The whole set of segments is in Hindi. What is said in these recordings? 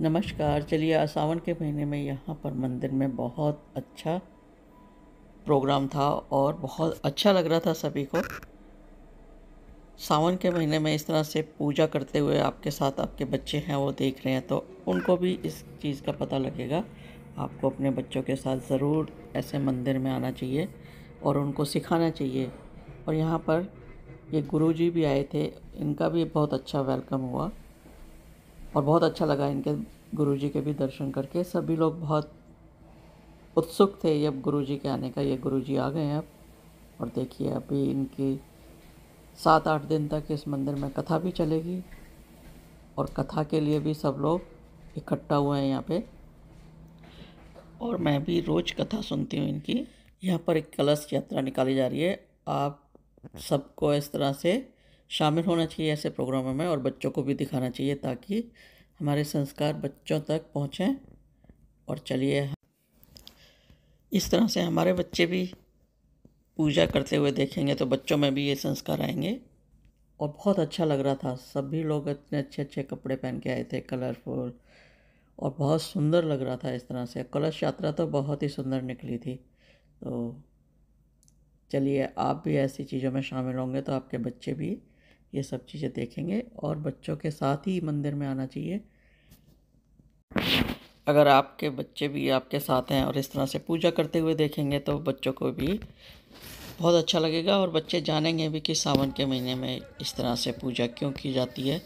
नमस्कार चलिए सावन के महीने में यहाँ पर मंदिर में बहुत अच्छा प्रोग्राम था और बहुत अच्छा लग रहा था सभी को सावन के महीने में इस तरह से पूजा करते हुए आपके साथ आपके बच्चे हैं वो देख रहे हैं तो उनको भी इस चीज़ का पता लगेगा आपको अपने बच्चों के साथ ज़रूर ऐसे मंदिर में आना चाहिए और उनको सिखाना चाहिए और यहाँ पर ये गुरुजी भी आए थे इनका भी बहुत अच्छा वेलकम हुआ और बहुत अच्छा लगा इनके गुरु जी के भी दर्शन करके सभी लोग बहुत उत्सुक थे ये अब गुरु जी के आने का ये गुरु जी आ गए हैं अब और देखिए अभी इनकी सात आठ दिन तक इस मंदिर में कथा भी चलेगी और कथा के लिए भी सब लोग इकट्ठा हुए हैं यहाँ पे और मैं भी रोज़ कथा सुनती हूँ इनकी यहाँ पर एक कलश यात्रा निकाली जा रही है आप सबको इस तरह से शामिल होना चाहिए ऐसे प्रोग्रामों में और बच्चों को भी दिखाना चाहिए ताकि हमारे संस्कार बच्चों तक पहुँचें और चलिए इस तरह से हमारे बच्चे भी पूजा करते हुए देखेंगे तो बच्चों में भी ये संस्कार आएंगे और बहुत अच्छा लग रहा था सभी लोग इतने अच्छे अच्छे कपड़े पहन के आए थे कलरफुल और बहुत सुंदर लग रहा था इस तरह से कलश यात्रा तो बहुत ही सुंदर निकली थी तो चलिए आप भी ऐसी चीज़ों में शामिल होंगे तो आपके बच्चे भी ये सब चीज़ें देखेंगे और बच्चों के साथ ही मंदिर में आना चाहिए अगर आपके बच्चे भी आपके साथ हैं और इस तरह से पूजा करते हुए देखेंगे तो बच्चों को भी बहुत अच्छा लगेगा और बच्चे जानेंगे भी कि सावन के महीने में इस तरह से पूजा क्यों की जाती है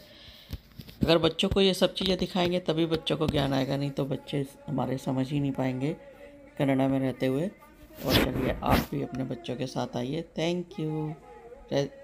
अगर बच्चों को ये सब चीज़ें दिखाएंगे तभी बच्चों को ज्ञान आएगा नहीं तो बच्चे हमारे समझ ही नहीं पाएंगे कनाडा में रहते हुए और चलिए आप भी अपने बच्चों के साथ आइए थैंक यू